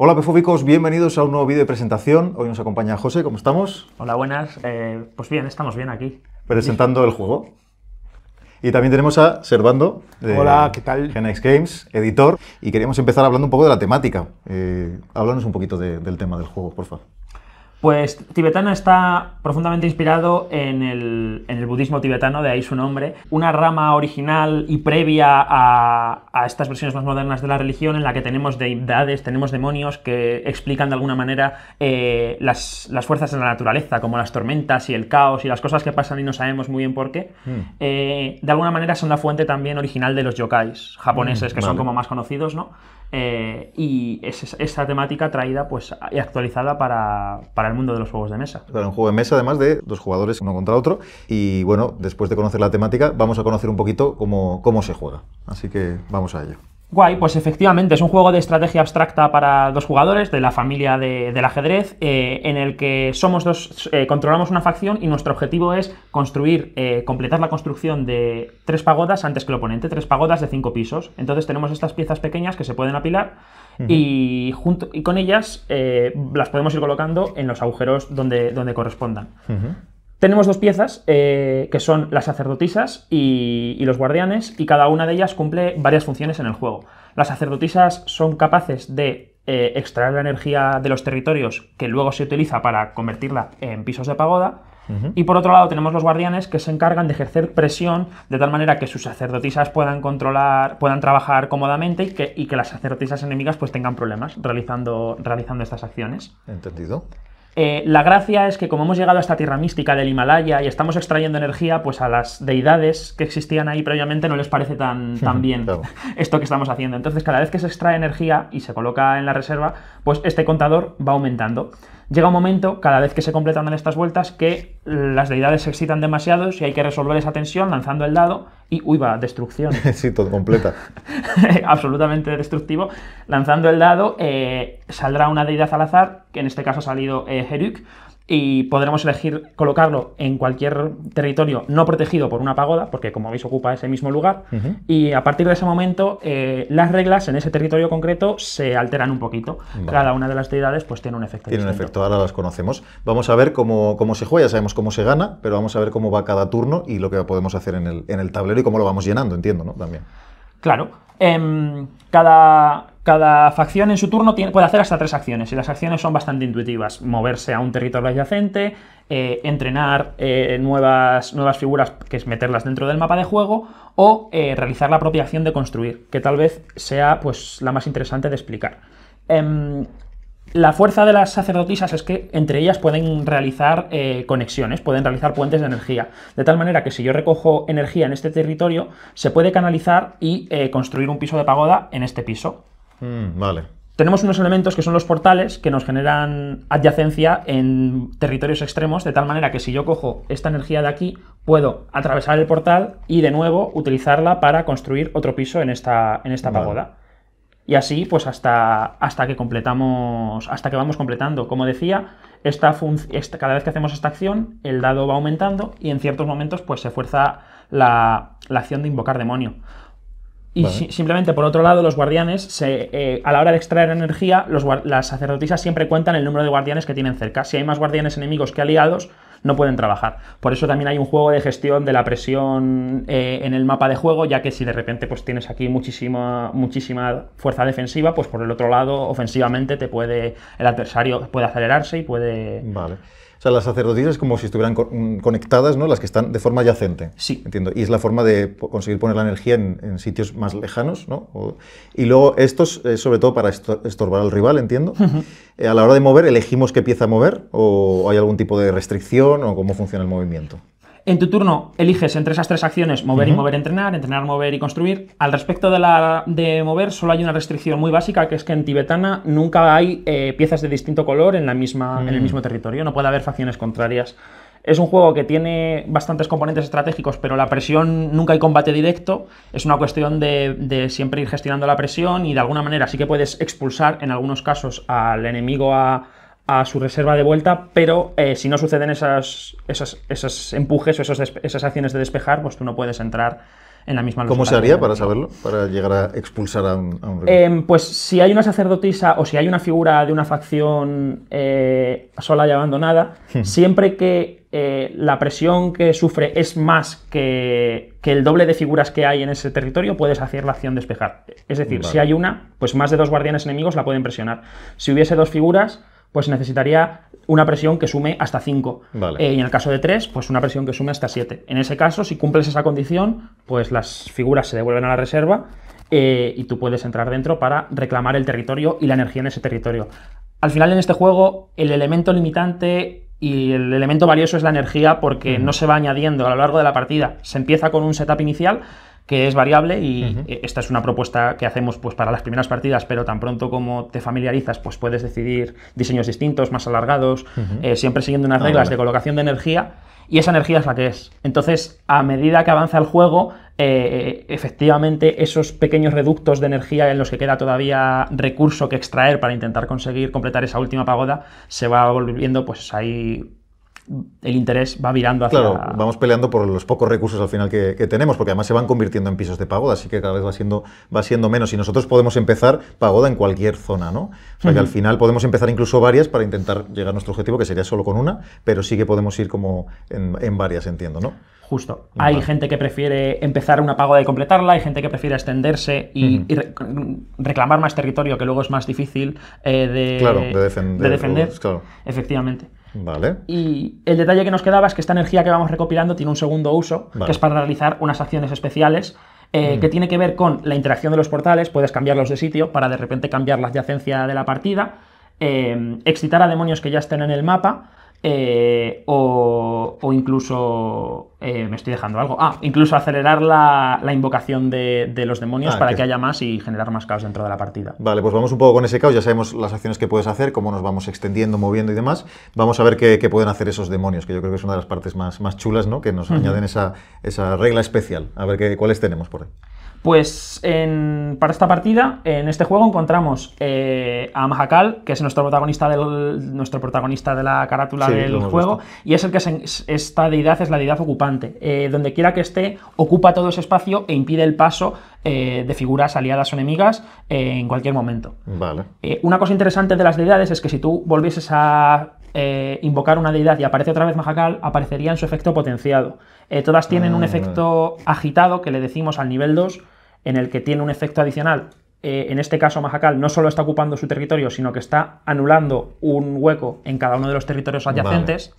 Hola pefóbicos, bienvenidos a un nuevo vídeo de presentación. Hoy nos acompaña José, ¿cómo estamos? Hola, buenas. Eh, pues bien, estamos bien aquí. Presentando el juego. Y también tenemos a Servando, de Hola, ¿qué tal? Genex Games, editor. Y queríamos empezar hablando un poco de la temática. Eh, háblanos un poquito del tema del juego, por favor. Pues tibetano está profundamente inspirado en el, budismo tibetano, de ahí su nombre, una rama original y previa a, estas versiones más modernas de la religión en la que tenemos deidades, tenemos demonios que explican de alguna manera eh, las, fuerzas en la naturaleza, como las tormentas y el caos y las cosas que pasan y no sabemos muy bien por qué. Hmm. Eh, de alguna manera son la fuente también original de los yokais japoneses, hmm, que son como más conocidos, ¿no? Eh, y esa temática traída pues, y actualizada para, el mundo de los juegos de mesa. Claro, un juego de mesa además de dos jugadores uno contra otro. Y bueno, después de conocer la temática, vamos a conocer un poquito cómo se juega. Así que vamos a ello. Guay, pues efectivamente es un juego de estrategia abstracta para dos jugadores de la familia del ajedrez, eh, en el que somos dos, eh, controlamos una facción y nuestro objetivo es construir, eh, completar la construcción de tres pagodas antes que el oponente, tres pagodas de cinco pisos. Entonces tenemos estas piezas pequeñas que se pueden apilar y, junto, y con ellas las podemos ir colocando en los agujeros donde, donde correspondan. Tenemos dos piezas, eh, que son las sacerdotisas y, los guardianes, y cada una de ellas cumple varias funciones en el juego. Las sacerdotisas son capaces de eh, extraer la energía de los territorios que luego se utiliza para convertirla en pisos de pagoda. Y por otro lado tenemos los guardianes que se encargan de ejercer presión de tal manera que sus sacerdotisas puedan controlar, puedan trabajar cómodamente y que, las sacerdotisas enemigas pues tengan problemas realizando, realizando estas acciones. Entendido. Eh, la gracia es que como hemos llegado a esta tierra mística del Himalaya y estamos extrayendo energía, pues a las deidades que existían ahí previamente no les parece tan, bien esto que estamos haciendo. Entonces, cada vez que se extrae energía y se coloca en la reserva, pues este contador va aumentando. Llega un momento, cada vez que se completan estas vueltas, que las deidades se excitan demasiado y hay que resolver esa tensión lanzando el dado y, uy, va, destrucción. sí, todo completa. Absolutamente destructivo. Lanzando el dado eh, saldrá una deidad al azar, que en este caso ha salido eh, Heruk, y podremos elegir colocarlo en cualquier territorio no protegido por una pagoda, porque como veis ocupa ese mismo lugar, y a partir de ese momento eh, las reglas en ese territorio concreto se alteran un poquito. Cada una de las deidades pues tiene un efecto. Tiene un efecto, ahora las conocemos. Vamos a ver cómo, se juega, sabemos cómo se gana, pero vamos a ver cómo va cada turno y lo que podemos hacer en el, en el tablero y cómo lo vamos llenando, entiendo, ¿no? También. Claro. Em, cada, cada facción en su turno puede hacer hasta tres acciones y las acciones son bastante intuitivas. Moverse a un territorio adyacente, eh, entrenar eh, nuevas, nuevas, figuras, que es meterlas dentro del mapa de juego, o eh, realizar la propia acción de construir, que tal vez sea pues, la más interesante de explicar. Em, la fuerza de las sacerdotisas es que entre ellas pueden realizar eh, conexiones, pueden realizar puentes de energía, de tal manera que si yo recojo energía en este territorio, se puede canalizar y eh, construir un piso de pagoda en este piso. Mm, vale. Tenemos unos elementos que son los portales que nos generan adyacencia en territorios extremos, de tal manera que si yo cojo esta energía de aquí, puedo atravesar el portal y de nuevo utilizarla para construir otro piso en esta, en esta pagoda y así pues hasta, hasta que completamos, hasta que vamos completando. Como decía, esta cada vez que hacemos esta acción, el dado va aumentando y en ciertos momentos pues se fuerza la, acción de invocar demonio. Y simplemente, por otro lado, los guardianes, eh, a la hora de extraer energía, las sacerdotisas siempre cuentan el número de guardianes que tienen cerca. Si hay más guardianes enemigos que aliados, no pueden trabajar. Por eso también hay un juego de gestión de la presión eh, en el mapa de juego, ya que si de repente pues, tienes aquí muchísima, muchísima fuerza defensiva, pues por el otro lado, ofensivamente, te puede. el adversario puede acelerarse y puede. Vale. O sea, las sacerdotisas es como si estuvieran mm, conectadas, ¿no? Las que están de forma yacente. Sí. Entiendo. Y es la forma de conseguir poner la energía en, sitios más lejanos, ¿no? y luego estos, eh, sobre todo para estorbar al rival, entiendo. Eh, a la hora de mover, ¿elegimos qué pieza mover? ¿O hay algún tipo de restricción? ¿O cómo funciona el movimiento? En tu turno eliges entre esas tres acciones mover y mover, entrenar, entrenar, mover y construir. Al respecto de, la, de mover, solo hay una restricción muy básica, que es que en tibetana nunca hay eh, piezas de distinto color en, la misma, en el mm. mismo territorio, no puede haber facciones contrarias. Es un juego que tiene bastantes componentes estratégicos, pero la presión nunca hay combate directo. Es una cuestión de, siempre ir gestionando la presión y de alguna manera sí que puedes expulsar en algunos casos al enemigo a, a su reserva de vuelta, pero eh, si no suceden esos empujes o esas acciones de despejar, pues tú no puedes entrar en la misma ¿Cómo se haría para saberlo? Para llegar a expulsar a un, a em, pues si hay una sacerdotisa o si hay una figura de una facción eh, sola y abandonada, hmm. siempre que eh, la presión que sufre es más que, el doble de figuras que hay en ese territorio, puedes hacer la acción despejar. Es decir, si hay una, pues más de dos guardianes enemigos la pueden presionar. Si hubiese dos figuras, pues necesitaría una presión que sume hasta 5. Eh, y en el caso de 3, pues una presión que sume hasta 7. En ese caso, si cumples esa condición, pues las figuras se devuelven a la reserva eh, y tú puedes entrar dentro para reclamar el territorio y la energía en ese territorio. Al final en este juego, el elemento limitante y el elemento valioso es la energía porque no se va añadiendo a lo largo de la partida. Se empieza con un setup inicial que es variable y eh, esta es una propuesta que hacemos pues, para las primeras partidas, pero tan pronto como te familiarizas, pues puedes decidir diseños distintos, más alargados, eh, siempre siguiendo unas ah, reglas de colocación de energía y esa energía es la que es. Entonces, a medida que avanza el juego, eh, efectivamente esos pequeños reductos de energía en los que queda todavía recurso que extraer para intentar conseguir completar esa última pagoda se va volviendo pues ahí el interés va virando hacia... Claro, vamos peleando por los pocos recursos al final que, tenemos, porque además se van convirtiendo en pisos de pagoda, así que cada vez va siendo, va siendo menos. Y nosotros podemos empezar pagoda en cualquier zona, ¿no? O sea, que al final podemos empezar incluso varias para intentar llegar a nuestro objetivo, que sería solo con una, pero sí que podemos ir como en, varias, entiendo, ¿no? Justo. Hay gente que prefiere empezar una pagoda y completarla, hay gente que prefiere extenderse y, reclamar más territorio, que luego es más difícil eh, de, claro, de defender. Pues, Efectivamente. Y el detalle que nos quedaba es que esta energía que vamos recopilando tiene un segundo uso, que es para realizar unas acciones especiales. Eh, mm. que tiene que ver con la interacción de los portales, puedes cambiarlos de sitio para de repente cambiar la adyacencia de la partida, eh, excitar a demonios que ya estén en el mapa, eh, o, incluso... Eh, me estoy dejando algo. Ah, incluso acelerar la, invocación de, los demonios ah, para que... haya más y generar más caos dentro de la partida. Vale, pues vamos un poco con ese caos. Ya sabemos las acciones que puedes hacer, cómo nos vamos extendiendo, moviendo y demás. Vamos a ver qué, pueden hacer esos demonios, que yo creo que es una de las partes más, chulas, ¿no? Que nos añaden esa, esa regla especial. A ver qué, cuáles tenemos por ahí. Pues para esta partida, en este juego encontramos eh, a Mahakal, que es nuestro protagonista, del, nuestro protagonista de la carátula del juego, y es el que esta deidad es la deidad ocupante. Eh, donde quiera que esté, ocupa todo ese espacio e impide el paso eh, de figuras aliadas o enemigas en cualquier momento. Vale. una cosa interesante de las deidades es que si tú volvieses a eh, invocar una deidad y aparece otra vez Mahakal, aparecería en su efecto potenciado. Eh, todas tienen un ah, efecto agitado que le decimos al nivel 2, en el que tiene un efecto adicional. Eh, en este caso, Mahakal no solo está ocupando su territorio, sino que está anulando un hueco en cada uno de los territorios adyacentes.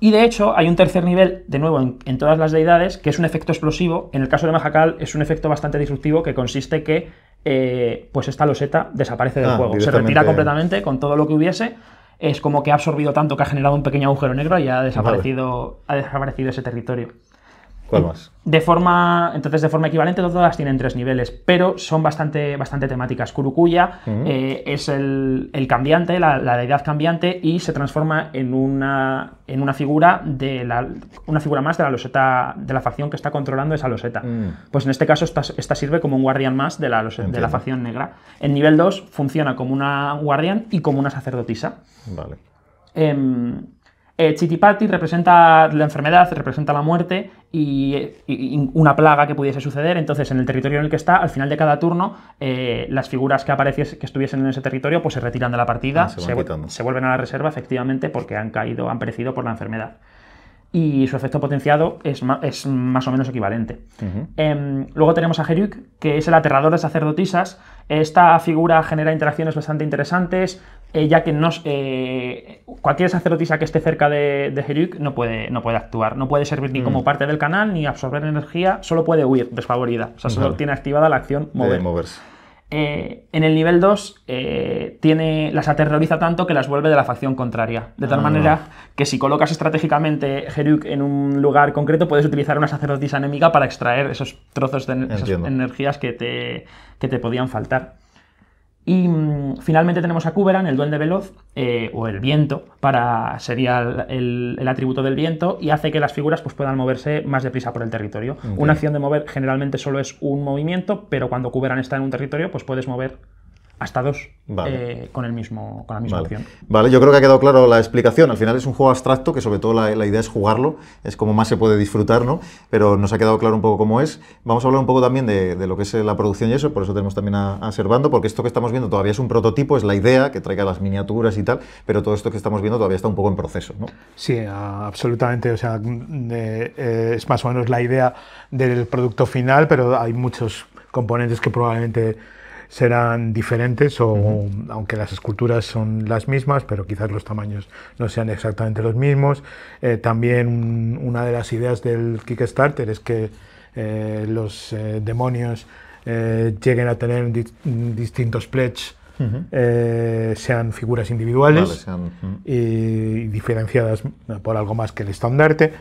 Y de hecho, hay un tercer nivel, de nuevo, en, todas las deidades, que es un efecto explosivo. En el caso de Mahakal, es un efecto bastante disruptivo que consiste que pues esta loseta desaparece del ah, juego. Se retira completamente con todo lo que hubiese es como que ha absorbido tanto que ha generado un pequeño agujero negro y ha desaparecido, ha desaparecido ese territorio. ¿Cuál más? De forma, entonces, de forma equivalente, todas tienen tres niveles, pero son bastante, bastante temáticas. Kurukuya eh, es el, cambiante, la, deidad cambiante, y se transforma en una, en una figura de la, una figura más de la loseta, de la facción que está controlando esa loseta. Mm. Pues en este caso, esta, sirve como un guardián más de la, de la facción negra. En nivel 2 funciona como una guardián y como una sacerdotisa. Vale. Em, eh, Chitipati representa la enfermedad, representa la muerte y, una plaga que pudiese suceder. Entonces, en el territorio en el que está, al final de cada turno, eh, las figuras que que estuviesen en ese territorio, pues se retiran de la partida, ah, se, vuelven a la reserva, efectivamente, porque han caído, han perecido por la enfermedad. Y su efecto potenciado es, más o menos equivalente. Em, luego tenemos a Heruk, que es el aterrador de sacerdotisas. Esta figura genera interacciones bastante interesantes, eh, ya que nos cualquier sacerdotisa que esté cerca de, de no puede, no puede actuar, no puede servir ni mm. como parte del canal ni absorber energía, solo puede huir desfavorida. O sea, solo tiene activada la acción mover. moverse. Eh, en el nivel 2 eh, tiene, las aterroriza tanto que las vuelve de la facción contraria. De tal ah. manera que si colocas estratégicamente Heruk en un lugar concreto, puedes utilizar una sacerdotisa enemiga para extraer esos trozos de esas energías que te, que te podían faltar. Y mm, finalmente tenemos a Kuberan, el duende veloz, eh, o el viento, para, sería el, atributo del viento, y hace que las figuras pues, puedan moverse más deprisa por el territorio. Una acción de mover generalmente solo es un movimiento, pero cuando Kuberan está en un territorio, pues puedes mover hasta dos eh, con, el mismo, con la misma opción. Vale, yo creo que ha quedado claro la explicación. Al final es un juego abstracto que sobre todo la, idea es jugarlo, es como más se puede disfrutar, ¿no? Pero nos ha quedado claro un poco cómo es. Vamos a hablar un poco también de, lo que es eh, la producción y eso, por eso tenemos también a, Servando, porque esto que estamos viendo todavía es un prototipo, es la idea que traiga las miniaturas y tal, pero todo esto que estamos viendo todavía está un poco en proceso, ¿no? Sí, absolutamente. O sea, eh, es más o menos la idea del producto final, pero hay muchos componentes que probablemente serán diferentes, o, aunque las esculturas son las mismas, pero quizás los tamaños no sean exactamente los mismos. Eh, también una de las ideas del Kickstarter es que eh, los eh, demonios lleguen a tener distintos pledges. sean figuras individuales y diferenciadas por algo más que el estandarte.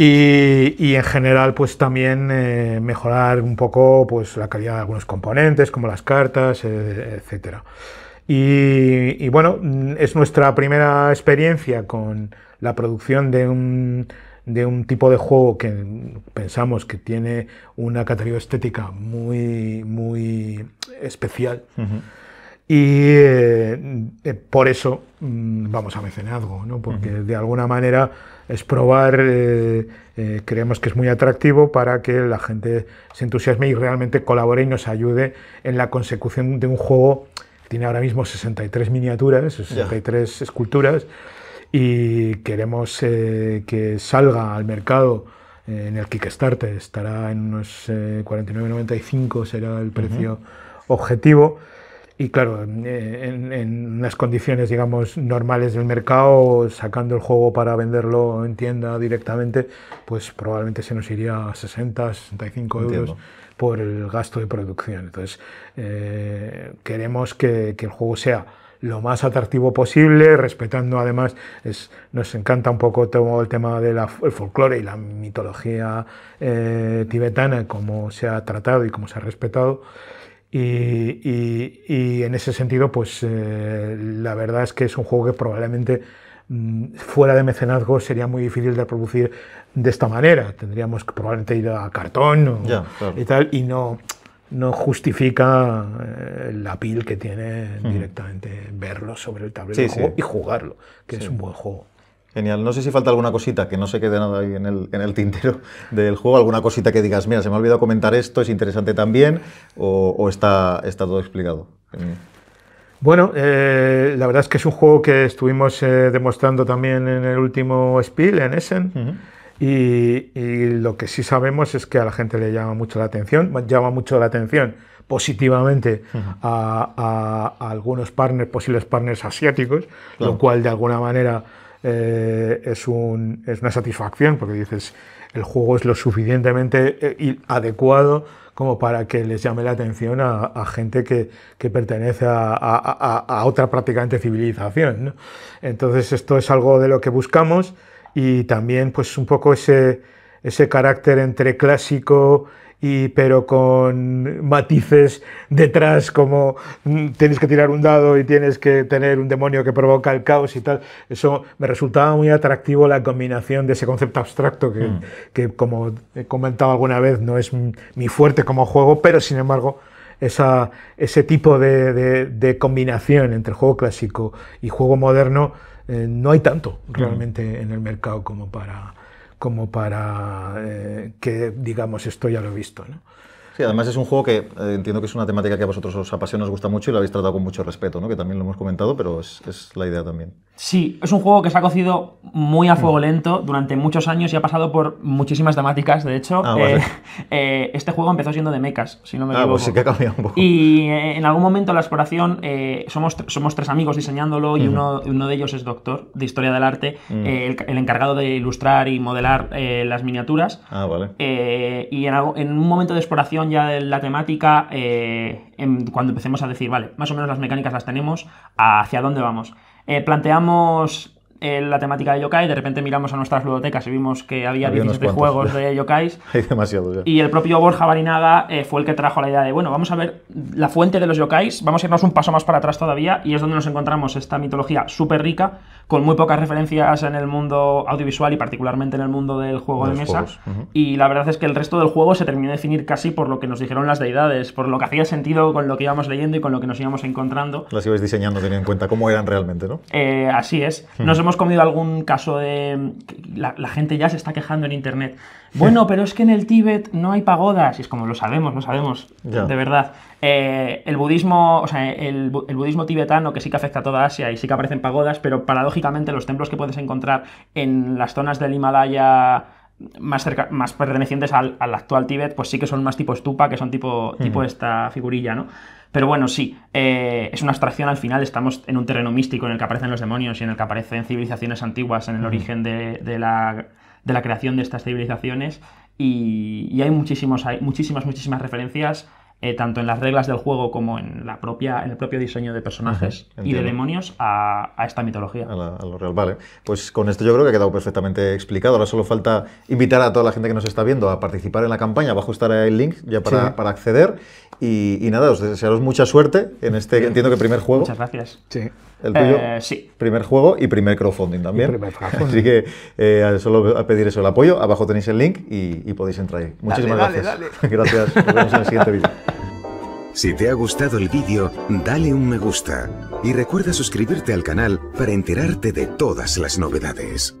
Y, en general, pues también eh, mejorar un poco pues, la calidad de algunos componentes, como las cartas, etc. Eh, etcétera. Y, bueno, mm, es nuestra primera experiencia con la producción de un, de un tipo de juego que pensamos que tiene una categoría estética muy, muy especial. Y eh, por eso mm, vamos a mecenazgo, ¿no? porque de alguna manera es probar, eh, eh, creemos que es muy atractivo para que la gente se entusiasme y realmente colabore y nos ayude en la consecución de un juego que tiene ahora mismo 63 miniaturas, 63 esculturas, y queremos que salga al mercado en el Kickstarter, estará en unos 49,95, será el precio objetivo y claro, en, en, las condiciones, digamos, normales del mercado, sacando el juego para venderlo en tienda directamente, pues probablemente se nos iría a 60, 65 euros por el gasto de producción. Entonces, eh, queremos que, el juego sea lo más atractivo posible, respetando además, nos encanta un poco todo el tema del folclore y la mitología eh, tibetana, cómo se ha tratado y cómo se ha respetado. Y, en ese sentido, pues eh, la verdad es que es un juego que probablemente mm, fuera de mecenazgo sería muy difícil de producir de esta manera. Tendríamos que probablemente ir a cartón y tal, y no, justifica eh, la pil que tiene hmm. directamente verlo sobre el tablero y jugarlo, que es un buen juego. Genial. No sé si falta alguna cosita, que no se quede nada ahí en el, tintero del juego, alguna cosita que digas, mira, se me ha olvidado comentar esto, es interesante también, o, está, todo explicado. Bueno, eh, la verdad es que es un juego que estuvimos eh, demostrando también en el último Spiel, en Essen. Y, lo que sí sabemos es que a la gente le llama mucho la atención, llama mucho la atención positivamente a, algunos partners, posibles partners asiáticos, lo cual de alguna manera eh, es, es, una satisfacción porque dices, el juego es lo suficientemente eh, adecuado como para que les llame la atención a, gente que, pertenece a, otra prácticamente civilización. Entonces esto es algo de lo que buscamos y también pues un poco ese, ese carácter entre clásico y, pero con matices detrás como mm, tienes que tirar un dado y tienes que tener un demonio que provoca el caos y tal. Eso me resultaba muy atractivo la combinación de ese concepto abstracto que, mm. que como he comentado alguna vez no es mi fuerte como juego, pero sin embargo... Esa, ese tipo de, combinación entre juego clásico y juego moderno eh, no hay tanto mm. realmente en el mercado como para, como para eh, que digamos esto ya lo he visto. Sí, además es un juego que eh, entiendo que es una temática que a vosotros os apasiona, os gusta mucho y lo habéis tratado con mucho respeto, que también lo hemos comentado, pero es la idea también. Sí, es un juego que se ha cocido muy a fuego lento durante muchos años y ha pasado por muchísimas temáticas. De hecho, ah, eh, eh, este juego empezó siendo de mecas, si no me ah, equivoco. Pues sí que ha cambiado un poco. Y eh, en algún momento la exploración, somos, somos tres amigos diseñándolo y uno, uno, de ellos es doctor de historia del arte, mm. el, encargado de ilustrar y modelar las miniaturas. Ah, vale. y en, un momento de exploración ya de la temática, cuando empecemos a decir, vale, más o menos las mecánicas las tenemos, ¿hacia dónde vamos? Eh, planteamos la temática de yokai, de repente miramos a nuestras ludotecas y vimos que había, había 17 juegos de yokais. Hay demasiado Y el propio Borja Barinaga eh, fue el que trajo la idea de, bueno, vamos a ver la fuente de los yokais, vamos a irnos un paso más para atrás todavía y es donde nos encontramos esta mitología súper rica, con muy pocas referencias en el mundo audiovisual y particularmente en el mundo del juego de, mesa. Y la verdad es que el resto del juego se terminó de definir casi por lo que nos dijeron las deidades, por lo que hacía sentido con lo que íbamos leyendo y con lo que nos íbamos encontrando. Las ibas diseñando teniendo en cuenta cómo eran realmente, ¿no? Eh, así es. Nos hemos comido algún caso de... La, gente ya se está quejando en Internet. Bueno, pero es que en el Tíbet no hay pagodas. Y es como, lo sabemos, lo sabemos, de verdad. Eh, el budismo, o sea, el, el, budismo tibetano, que sí que afecta a toda Asia y sí que aparecen pagodas, pero paradójicamente los templos que puedes encontrar en las zonas del Himalaya más, más pertenecientes al, actual Tíbet, pues sí que son más tipo estupa, que son tipo, esta figurilla, ¿no? Pero bueno, sí, eh, es una abstracción al final, estamos en un terreno místico en el que aparecen los demonios y en el que aparecen civilizaciones antiguas en el origen de, la, creación de estas civilizaciones y, hay muchísimos, hay muchísimas, muchísimas referencias eh, tanto en las reglas del juego como en, la propia, en el propio diseño de personajes y de demonios a, esta mitología. A, lo real, vale. Pues con esto yo creo que ha quedado perfectamente explicado. Ahora solo falta invitar a toda la gente que nos está viendo a participar en la campaña. Abajo estará el link ya para, para acceder. Y, y, nada, os desearos mucha suerte en este, entiendo que primer juego. Muchas gracias. Sí el tuyo. Eh, sí. Primer juego y primer crowdfunding también. Así que eh, solo a pedir eso, el apoyo. Abajo tenéis el link y, podéis entrar ahí. Muchísimas gracias. Gracias. Nos vemos en el siguiente vídeo. Si te ha gustado el vídeo, dale un me gusta y recuerda suscribirte al canal para enterarte de todas las novedades.